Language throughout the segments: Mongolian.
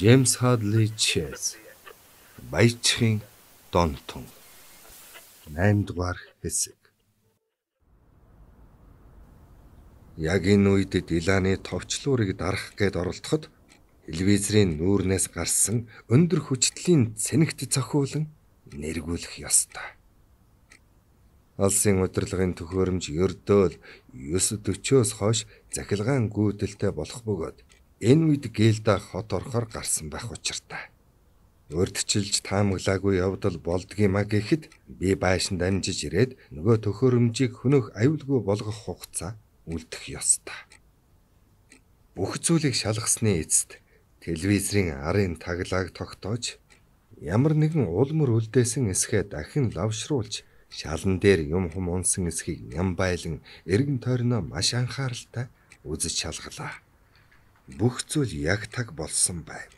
Джеймс Hadley Chase. Баячхийн Донтон. 8 дугаар хэсэг. Яг энэ үед Диланы товчлуурыг дарах гээд оролдоход телевизрийн нүүрнээс гарсан өндөр хүчтлийн цэнэгт цохиулан нэргүүлэх ёстой. Алсын удирдлагын төхөөрөмж ердөөл 9:40-оос хойш захилгаан гүйдэлтэй болох бөгөөд Энэ үед Гэлда хот орохоор гарсан байх учиртай. Урдчилж таамаглаагүй явдал болдгиймаа гэхэд би байшин дамжиж ирээд нөгөө төхөөрөмжийг хөнөөх аюулгүй болгох хугацаа үлдэх ёстой. Бүх зүйлийг шалгасны эцэст телевизрийн арын таглааг тогтоож ямар нэгэн уулмөр үлдээсэн эсхэ дахин лавшруулж шалан дээр юм хум унсан эсхийг ням байлан эргэн тойрноо маш анхааралтай үзэж шалгалаа бүх зүйл яг таг болсон байв.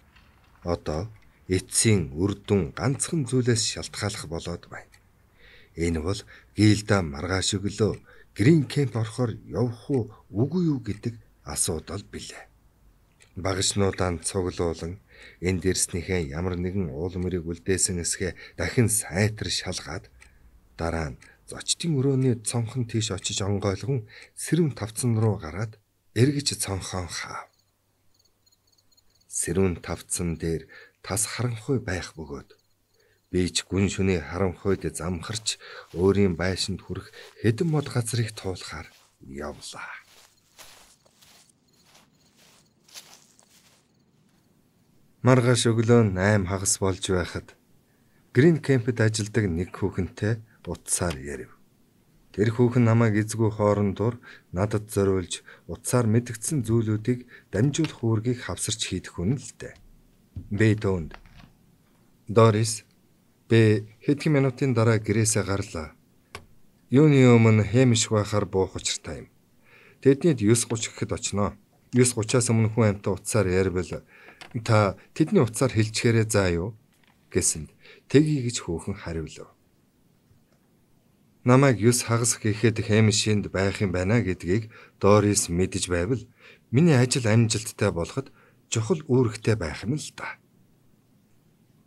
Одоо эцсийн үрдүн ганцхан зүйлээс шалтгаалах болоод байна. Энэ бол Гилда маргааш өглөө Грин Кэмп орохоор явах уу үгүй юу гэдэг асуудал билээ. Багшнуудаан цуглуулan энд ирснийхээ ямар нэгэн уулмэрийг үлдээсэн эсгээ дахин сайтар шалгаад дараа нь зочдын өрөөний цонхон тийш очиж онгойлгон сэрүүн тавцан руу гараад эргэж цонхон хаав сэрүүн тавцсан дээр тас харанхуй байх бөгөөд бийж гүн шүний харанхуйд замхарч өөрийн байшинд хүрэх хэдэн мод газрыг туулахаар явлаа. Маргааш өглөө 8 хагас болж байхад Грин кемпэд ажилдаг нэг хүүхэнтэй утсаар ярив. Тэр хүүхэн намайг эзгүй хоорондоор надад зориулж утсаар мэдгдсэн зүйлүүдийг дамжуулах үүргийг хавсарч хийдэх үнэн л дээ. Би төөнд Дорис би хэдхэн минутын дараа гэрээсээ гарлаа. Юуны өмнө хэмших байхаар буух учиртай юм. Тэднийд 9:30 гэхэд очноо. 9:30-аас өмнө хүн амтай утсаар ярьвал та тэдний утсаар хэлчихээрээ заа юу гэсэнд тэгье гэж хөөхөн хариулв намайг юс хагас гэхэд хэм шинд байх юм байна гэдгийг Дорис мэдэж байвал миний ажил амжилттай болоход чухал үүрэгтэй байх юм л да.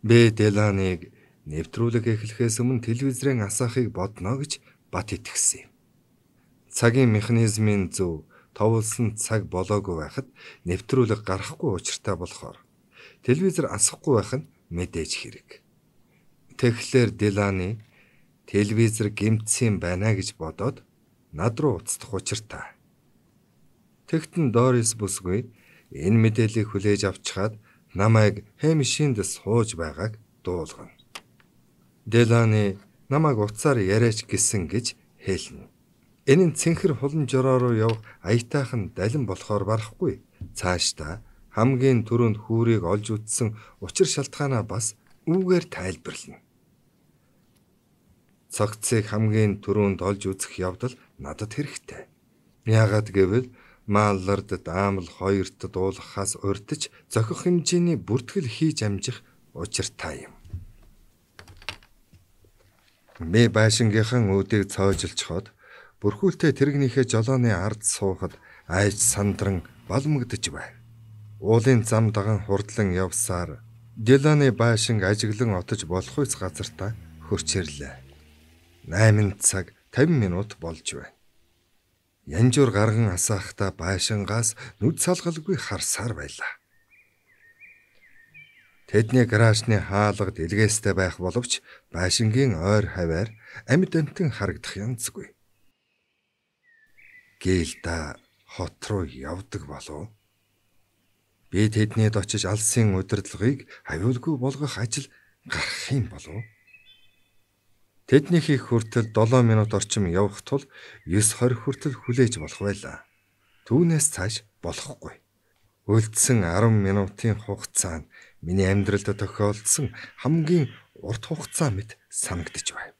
Бэ Деланыг нэвтрүүлэг эхлэхээс өмнө телевизрийн асаахыг бодно гэж бат итгэсэн юм. Цагийн механизмын зөв товолсон цаг болоогүй байхад нэвтрүүлэг гарахгүй учиртай болохоор телевизэр асахгүй байх нь мэдээж хэрэг. Тэгэхлээр Делани телевизэр гимтсэн байна гэж бодоод над руу уцдах учиртай. Тэгтэн Дорис бүсгүй энэ мэдээллийг хүлээж авчхаад намайг хэмшинд сууж байгааг дуулгана. Делани намайг уцаар яриач гисэн гэж хэлнэ. Энэ нь цэнхэр хулан жороо руу явах аятайхан далин болохоор барахгүй. Цаашдаа хамгийн түрүүнд хүүрийг олж үтсэн учир шалтгаанаа бас үүгээр тайлбарлана цогцыг хамгийн түрүүнд олж үзэх явдал надад хэрэгтэй. Яагаад гэвэл мааллардад аамал хоёрт дуулахаас урьдч зохих хэмжээний бүртгэл хийж амжих учиртай юм. Мэ байшингийнхан үүдийг цоожлцоход бүрхүүлтэй тэрэгнийхээ жолооны ард суухад айж сандран балмагдж байв. Уулын зам даган хурдлан явсаар Диланы байшинг ажиглан отож болохгүй газартаа хөрч ирлээ. 8 цаг 50 минут болж байна. Янжуур гарган асаахта байшингаас нүд салгалгүй харсаар байлаа. Тэдний гаражны хаалга дэлгэстэй байх боловч байшингийн ойр хаваар амьд амтэн харагдах янзгүй. Гээлда хот руу явдаг болов. Би тэднийд очиж алсын удирдлагыг хариулгүй болгох ажил гарах юм болов. Тэдний хийх хүртэл 7 минут орчим явах тул 9:20 хүртэл хүлээж болох байлаа. Түүнээс цааш болохгүй. Үлдсэн 10 минутын хугацаанд миний амьдралд тохиолдсон хамгийн урт хугацаа мэт санагдж байв.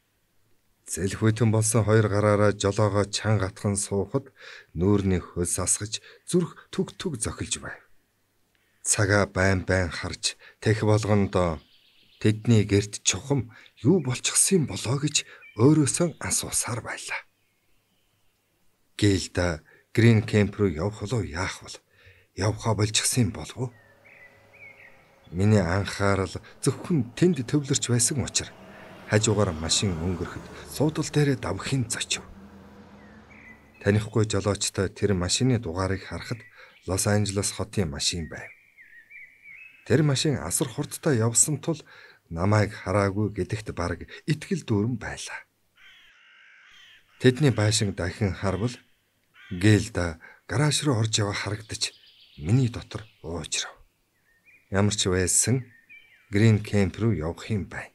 Зэлхүйтэн болсон хоёр гараараа жолоогоо чан гатхан суухад нүүрний хөлс асгаж зүрх түг түг зохилж байв. Цагаа байн байн харж тэх болгонд тэдний герт чухам юу болчихсон болоо гэж өөрөөсөө асуусаар байлаа. Гэлда Грин кемп руу явах болов яах вэ? Явхаа болчихсон болов уу? Миний анхаарал зөвхөн тэнд төвлөрч байсан учраас хажуугаар машин өнгөрөхөд суудал дээрээ давхын зочив. Танихгүй жолоочтой тэр машины дугаарыг харахад Лос Анжелес хотын машин байв. Тэр машин асар хурдтай явсан тул намайг хараагүй гэдэгт баг итгэл дүүрэн байлаа. Тэдний байшин дахин харвал Гэлда гараж руу орж яваа харагдаж миний дотор уужрав. Ямар ч байсан Грин Кэмп руу явах юм байна.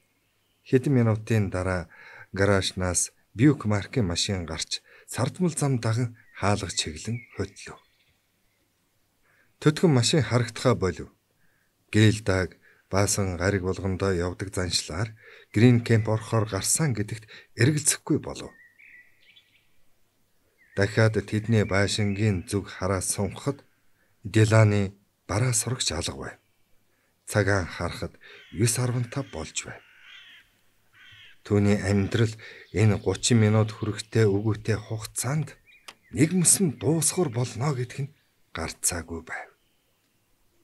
Хэдэн минутын дараа гаражнаас Бьюк маркийн машин гарч сардмал зам даган хаалга чиглэн хөтлөв. Төдгөн машин харагдхаа болов. Гэлдаг баасан гариг болгондоо явдаг заншлаар Green Camp орохоор гарсан гэдэгт эргэлзэхгүй болов. Дахиад тэдний байшингийн зүг хараа сунхад Деланы бараа сурагч алга байв. Цагаан харахад 9:15 болж байв. Төвний амьдрал энэ 30 минут хүрэхтэй өгөөтэй хугацаанд нэг мөсөн дуусхор болно гэдг нь гарцаагүй байв.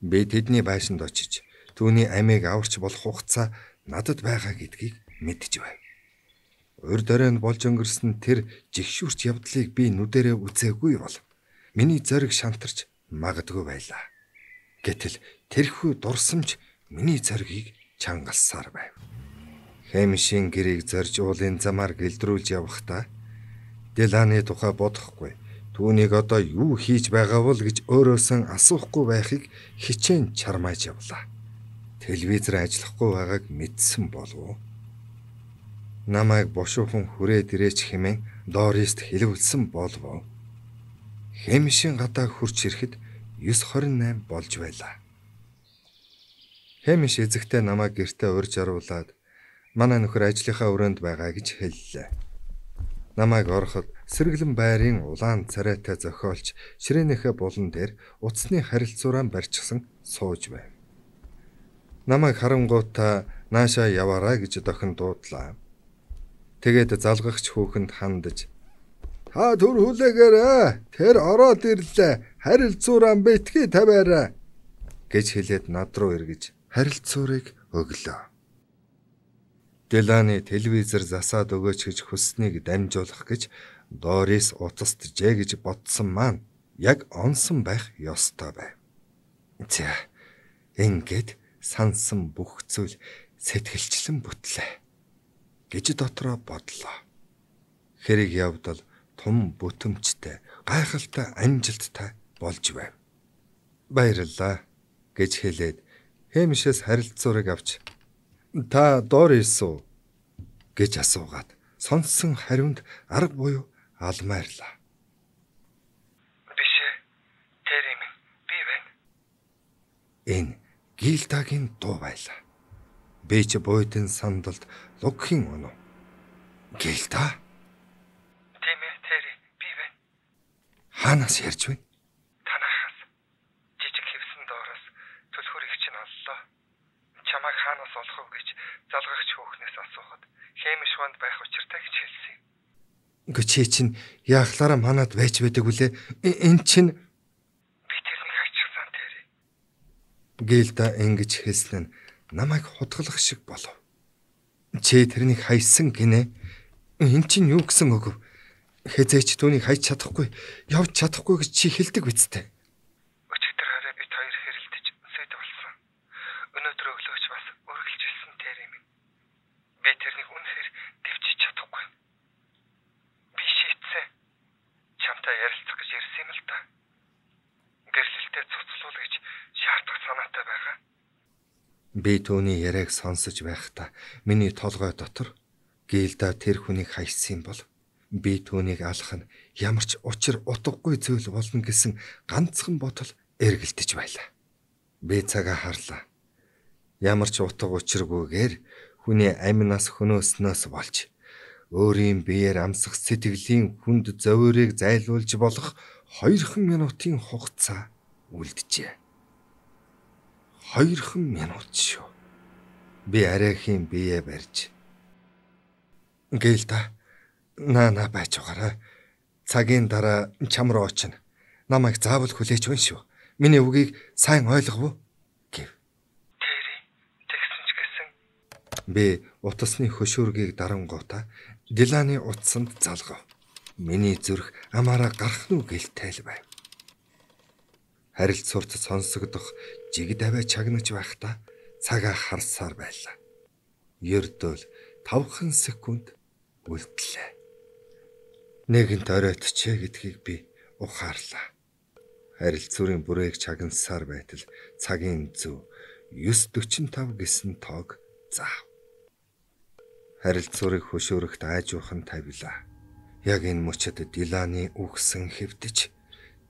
Би тэдний байшинд очиж түүний амийг аварч болох хугацаа надад байгаа гэдгийг мэдж байв. Урд оройн болж өнгөрсөн тэр жигшүүрч явдлыг би нүдэрээ үзээгүй бол миний зориг шантарч магадгүй байлаа. Гэтэл тэрхүү дурсамж миний зоригийг чангалсаар байв. Хэмшийн гэрийг зорж уулын замаар гэлдрүүлж явхдаа Деланы тухай бодохгүй. Түүнийг одоо юу хийж байгаа бол гэж өөрөөсөө асуухгүй байхыг хичээн чармааж явлаа телевизээр ажиллахгүй байгааг мэдсэн болов. Намайг бошуухан хүрээд ирээч хэмээн Дорист хэлүүлсэн болов. Хэмшин гадаа хурч ирэхэд 9:28 болж байлаа. Хэмш эзэгтэй намайг гэртээ урьж аруулад манай нөхөр ажлынхаа өрөөнд байгаа гэж хэллээ. Намайг ороход сэргэлэн байрын улаан царайтай зохиолч ширээнийхээ булан дээр утасны харилцуураар барьчихсан сууж байв намайг харангуйтаа наашаа яваарай гэж дохин дуудлаа. Тэгээд залгагч хүүхэнд хандаж "Та түр хүлээгээрэ. Тэр ороод ирлээ. Харилцуураа битгий тавиарай" гэж хэлээд над руу эргэж харилцуурыг өглөө. Делани телевизээр засаад өгөөч гэж хүснэг дамжуулах гэж Дорис утасд жэ гэж бодсон маань яг онсон байх ёстой байв. За, ингээд сансан бүх зүйл сэтгэлчлэн бүтлээ гэж дотроо бодлоо. Хэрэг явдал том бүтэмжтэй, гайхалтай амжилттай болж байв. Баярлалаа гэж хэлээд хэмшээс харилт зураг авч та доор ирсүү гэж асуугаад сонсон хариунд арга буюу алмайрлаа. Биш. Тэр юм. Би байна. Энэ Гилдагийн дуу байлаа. Бэч бойдын сандалд лугхийн өнөө. Гилда? Тийм ээ, тэр би байна. Ханаас ярьж байна? Танахаас. Жижиг хевсэн доороос төлхөр их чинь оллоо. Чамайг хаанаас олох вэ гэж залгагч хөөхнээс асуухад хэмш ванд байх учиртай гэж хэлсэн. Гэчээ чинь яахлаараа манад байж байдаг үлээ. Энд чинь Гилда ингэж хэлсэн нь намайг хутгалах шиг болов. Чи тэрнийг хайсан гинэ. Эн чинь юу гэсэн өгөв? Хязээч түүнийг хайж чадахгүй, явж чадахгүй гэж чи хэлдэг биз дээ. Би түүний яриаг сонсож байхдаа миний толгой дотор гээлдэ тэр хүнийг хайсан бол би түүнийг алах нь ямар ч учир утгагүй зүйл болно гэсэн ганцхан бодол эргэлдэж байлаа. Би цагаа харлаа. Ямар ч утга учиргүйгээр хүний аминаас хөнөөснөөс болж өөрийн биеэр амсах сэтгэлийн хүнд зовоорыг зайлуулж болох 2 минутын хугацаа үлджээ. Хоёрхан минут шүү. Би арайхийн биеэ барьж. Гээл та наана байж угаарай. Цагийн дараа чам руу очино. Намайг заавал хүлээч үн шүү. Миний үгийг сайн ойлгов уу? гэв. Тэр тэгсэн ч гэсэн би утасны хөшүүргийг дарангуута Диланы утсанд залгав. Миний зүрх амаараа гарах нь үгэл тайл байв харилц сурт сонсогдох жигд аваа чагнаж байхдаа цагаа харсаар байлаа. Ердөл 5хан секунд үлдлээ. Нэгэнт оройт ч гэдгийг би ухаарлаа. Харилцуурын бүрээг чагнасаар байтал цагийн зөв 9:45 гэсэн тоог заав. Харилцуурыг хөшөөрөхт айжуухан тавилаа. Яг энэ мөчөд Диланы үгсэн хэвдэж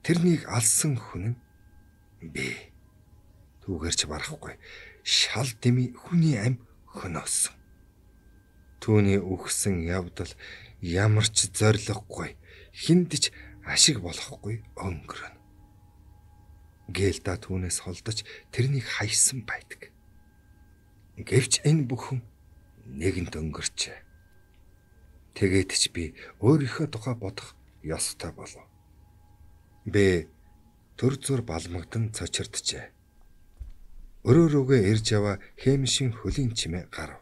тэрнийг алсан хүн нь бэ. Түүгээрч барахгүй. Шал дими хүний ам хөнөөсөн. Түүний өгсөн явдал ямар ч зориггүй, хинтч ашиг болохгүй өнгөрөн. Гэлда түүнээс холдож тэрнийг хайсан байдаг. Гэвч энэ бүхэн нэгэнд өнгөрчээ. Тэгээд ч би өөрийнхөө тухай бодох ёстой болов. Бэ төр зөр балмагдан цочирджээ. Өрөө рүүгээ ирж яваа хэмшин хөлийн чимээ гарв.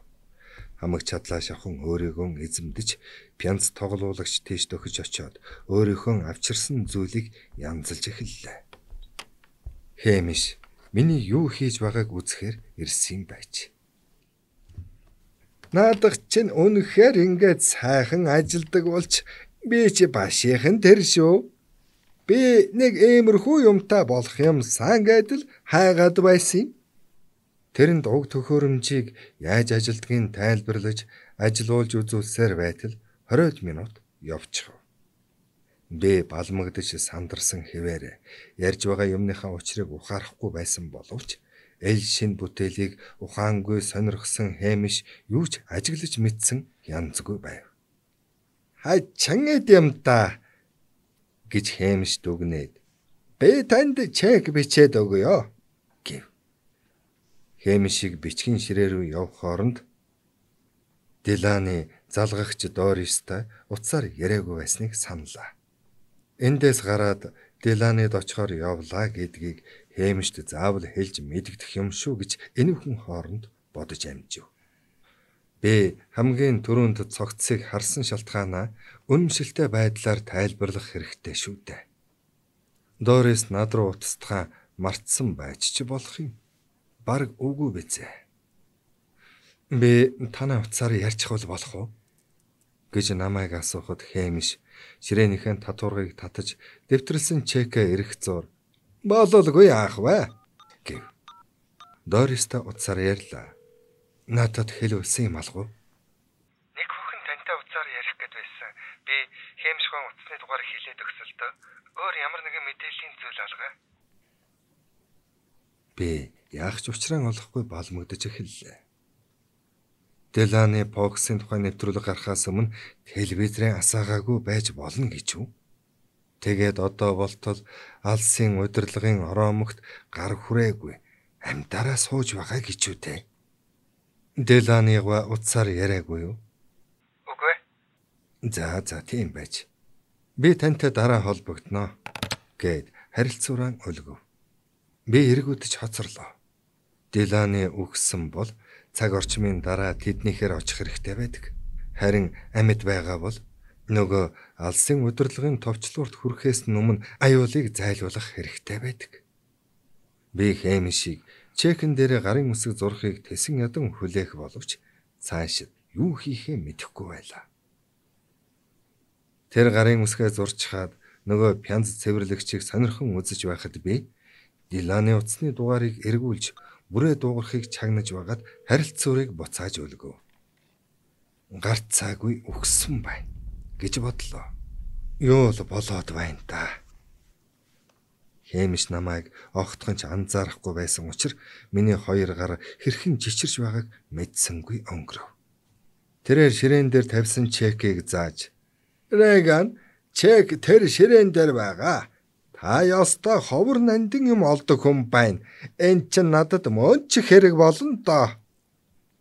Хамаг чадлаа шахан өөрийгөө эзэмдэж пянц тоглуулагч тийш төхөж очиод өөрийнхөө авчирсан зүйлийг янзалж эхэллээ. Хэмш миний юу хийж байгааг үзэхээр ирсэн байж. Наадах чинь үнэхээр ингээд сайхан ажилдаг болж би чи башийнхан тэр шүү Би нэг иймэрхүү юмтай болох юмсан гэдэл хайгаад байсан юм. Тэрэнд уг төхөөрөмжийг яаж ажилдгийг тайлбарлаж, ажилуулж үзүүлсээр байтал 20 минут явчихв. Бэ балмагдж сандарсан хэвээр ярьж байгаа юмныхаа учрыг ухаарахгүй байсан боловч эл шин бүтээлийг ухаангүй сонирхсан хэмиш юу ч ажиглаж мэдсэн янзгүй байв. Хай чангад юм та гэж хэмж дүгнээд "Би танд чек бичээд өгöё" гэв. Хэмшиг бичгийн ширээ рүү явхаар нь Диланы залгагч Дористой утсаар яриаггүй байсныг саналаа. Эндээс гараад Диланид очихоор явлаа гэдгийг хэмжт заавал хэлж мэддэх юм шүү гэж энэ хүн хооронд бодож амжив. Б. Хамгийн түрүүнд цогцсыг харсан шалтгаанаа үнэмшилтэй байдлаар тайлбарлах хэрэгтэй шүү дээ. Дорис над руу утастахаа мартсан байж ч болох юм. Бараг үгүй бизээ. Би танаа утсаар ярьчих бол болох уу? гэж намайг асуухад хэмш ширээнийхэн татуургыг татаж дэвтрэлсэн чекэ эрэх зур. Бололгүй яах вэ? гэв. Дориста утсаар ярьлаа. Надад хэл үлсэн юм алгүй. Нэг хүүхэн тантай уцаар ярих гээд байсан. Би хэмшгэн утасны дугаар хилээд өгсөлт. Өөр ямар нэгэн мэдээллийн зүйл алгаа. Би яах ч ухраан олохгүй боломждож эхэллээ. Деланы Поксын тухай нэвтрүүлэг гарахаас өмнө телевизрээ асаагаагүй байж болно гэж үү? Тэгээд одоо болтол алсын удирдлагын ороомогт гар хүрээгүй амтаараа сууж байгаа гэж үү те? Деланыг утсаар яриагүй юу? Үгүй. За за тийм байж. Би тантай дараа холбогдно гэд харилцууран өлгөв. Би эргүүдж хоцорлоо. Деланы өгсөн бол цаг орчмын дараа тэднийхээр очих хэрэгтэй байдаг. Харин амьд байгаа бол нөгөө алсын удирдлагын товчлуурт хүрэхээс өмнө аюулыг зайлуулах хэрэгтэй байдаг. Би хэм шиг Чехэн дээр гарын үсэг зурхыг тесэн ядан хүлээх боловч цаашид юу хийхээ мэдэхгүй байлаа. Тэр гарын үсгээ зурж хаад нөгөө пянз цэвэрлэгчийг сонирхон үзэж байхад би Диланы утасны дугаарыг эргүүлж бүрээ дуугархыг чагнаж байгаад харилц сүрийг буцааж өлгөв. Гарт цаагүй өгсөн бай гэж бодлоо. Юу л болоод байна та. Да Хэмш намайг огтхонч анзаарахгүй байсан учраас миний хоёр гар хэрхэн жичирч байгааг мэдсэнгүй өнгөрөв. Тэрээр ширээн дээр тавьсан чекийг зааж "Реган, чек тэр ширээн дээр байгаа. Та ёстой ховор нандин юм олдог хүн байна. Энд чинь надад мөн ч хэрэг болно доо."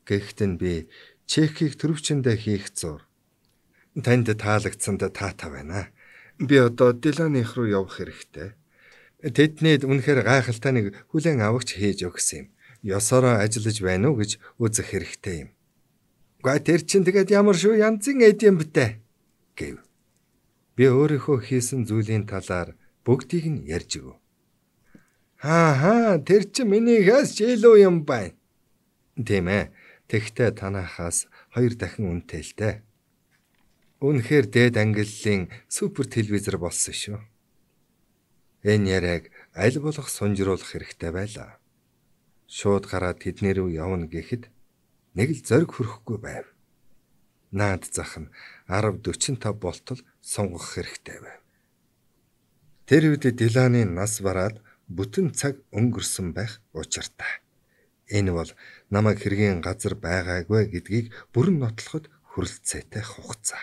Гэхдээ би чекийг төрөвчөндөө хийх зур. Танд таалагдсанд таатай байна. Би одоо Диланых руу явах хэрэгтэй. Тэднийд үнэхээр гайхалтай нэг хүлэн авахч хийж өгсөн юм. Ёсороо ажиллаж байна уу гэж үзэх хэрэгтэй юм. Гэ тэр чин тэгээд ямар шүү янзын эдэм бтэ гэв. Би өөрийнхөө хийсэн зүйлийн талаар бүгдийг нь ярьж өгөө. Хаа хаа тэр чин минийхээс илүү юм байна. Тийм ээ. Тэгтээ танахаас хоёр дахин үнэтэй л дээ. Үнэхээр дээд ангиллын супер телевизор болсон шүү. Энэ яриаг аль болох сунжруулах хэрэгтэй байлаа. Шууд гараад тэднэр рүү явна гэхэд нэг л зориг хүрэхгүй байв. Наад зах нь 10:45 болтол сунгах хэрэгтэй байв. Тэр үед Диланы нас бараад бүтэн цаг өнгөрсөн байх учиртай. Энэ бол намайг хэргийн газар байгаагүй гэдгийг бүрэн нотлоход хүрэлцээтэй хугацаа.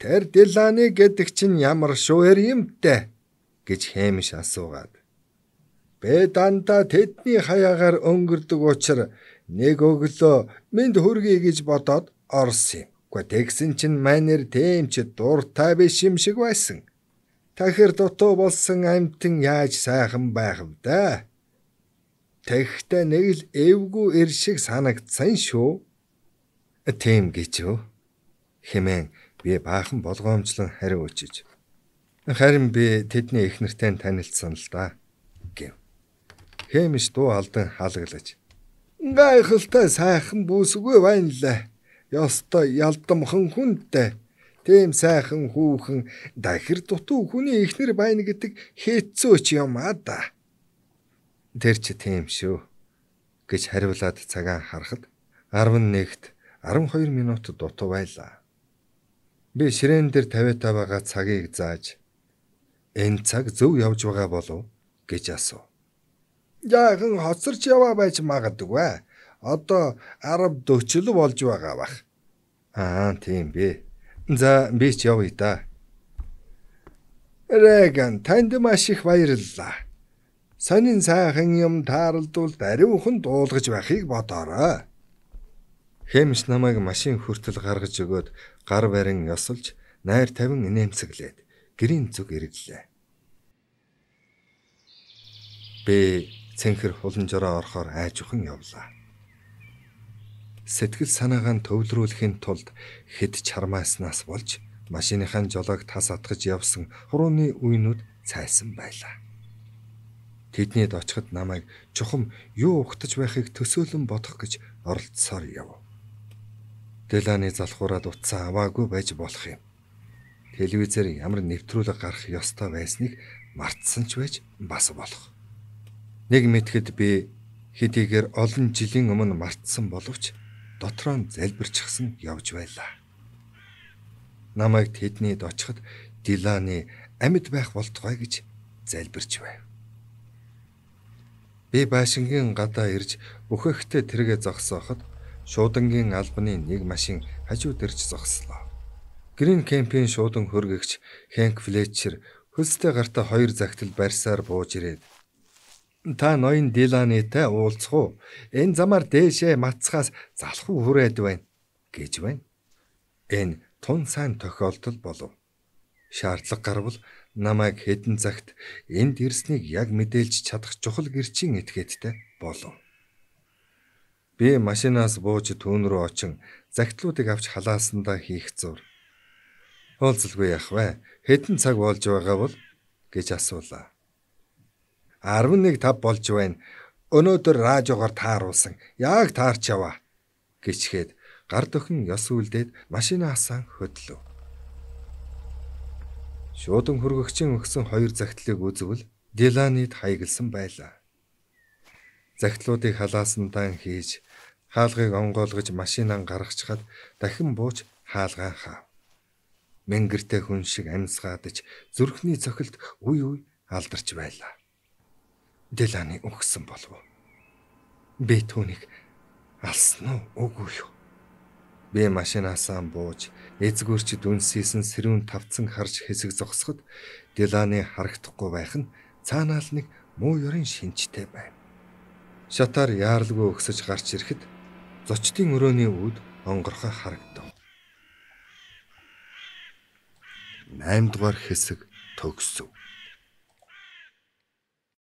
Тэр Диланы гэдэг чинь ямар шуур юмтэй гэж хэмш асуугаад. Бэ дандаа тэдний хаягаар өнгөрдөг учраа нэг өглөө минь хөргий гэж бодоод орсон юм. Гэхдээ тэгсэн чинь манер тэм ч дуртай биш юм шиг байсан. Тахир дутуу болсон амтэн яаж сайхан байх вэ да? Тэгтээ нэг л эвгүй ир шиг санагдсан шүү. «Э, тэм гэж юу? Хэмээн би баахан болгоомжлон хариу өчөж. Харин би тэдний их нартай танилцсан л да гэв. Хэмш дуу алдан хаалгалаж. Гайхалтай сайхан бүсгүй байналаа. Ёстой ялдамхан хүнтэй. Тэм сайхан хүүхэн дахир дутуу хүний ихнэр байна гэдэг хээцөөч юм аа да. Тэр ч тийм шүү гэж хариулаад цагаан харахад 11-т 12 минут дутуу байлаа. Би ширээн дээр тавиатаа байгаа цагийг зааж энэ цаг зөв явж байгаа болов гэж асуув. Яахан хоцорч яваа байж магадгүй. Одоо 10 40 болж байгаа бах. Аа тийм бэ. За би ч явъя да. Реган танд маш их баярлалаа. Сонин сайхан юм тааралдвал ариунхан дуулгаж байхыг бодоорой. Хэмш намайг машин хүртэл гаргаж өгөөд гар барин ёсолж найр тавин инээмсэглээд гэрийн зүг эргэлээ. Бэ цэнхэр хуланжороо орохоор айж ухан явлаа. Сэтгэл санаагаа төвлөрүүлэхийн тулд хэд чармааснаас болж машиныхаа жолоог тас атгаж явсан хурууны үйнүүд цайсан байлаа. Тэднийд очиход намайг чухам юу ухтаж байхыг төсөөлөн бодох гэж оролцсоор яв. Деланы залхуураад утсаа аваагүй байж болох юм. Телевизээр ямар нэвтрүүлэг гарах ёстой байсныг мартсан ч байж бас болох. Нэг мэтгэд би хэдийгээр олон жилийн өмнө мартсан боловч дотроо нь залбирчихсан явж байлаа. Намайг тэднийд очиход Диланы амьд байх болтугай гэж залбирч байв. Би баашингийн гадаа ирж бүхэхтэй тэргээ зогсооход шуудангийн албаны нэг машин хажууд ирж зогслоо. Грин кемпийн шуудан хөргөгч Хэнк Флетчер хөлстэй гартаа хоёр загтал барьсаар бууж ирээд та ноён Диланитай уулзах уу? Энэ замаар дээшээ мацхаас залхуу хүрээд байна гэж байна. Энэ тун сайн тохиолдол болов. Шаардлага гарвал намайг хэдэн цагт энд ирснийг яг мэдээлж чадах чухал гэрчийн этгээдтэй болов. Би машинаас бууж түүн рүү очин загтлуудыг авч халаасандаа хийх зур. Хуулзалгүй яах вэ? Хэдэн цаг болж байгаа бол гэж асуулаа. 11:05 болж байна. Өнөөдөр радиогоор тааруулсан. Яг таарч яваа гिचгээд гар дохин ёс үлдээд машинаасаа хөдлөв. Шуудан хөргөгчийн өгсөн хоёр загтлыг үзвэл Диланид хайгалсан байлаа. Загтлуудыг халаасантаа хийж хаалгыг онгойлгож машинаа гаргачихад дахин бууж хаалгаа хаав. Мэнгэртэй хүн шиг амьсгаадж зүрхний цохилт үй үй алдарч байлаа. Делани өгсөн болов. Би түүнийг алсан уу үгүй юу? Би машинаасаа бууж эзгүүрч дүнсийсэн сэрүүн тавцсан харж хэсэг зогсоход Делани харагдахгүй байх нь цаанаал нэг муу ёрын шинжтэй байв. Шатар яаралгүй өгсөж гарч ирэхэд зочдын өрөөний үүд онгорхой харагдав. 8 дугаар хэсэг төгсөв.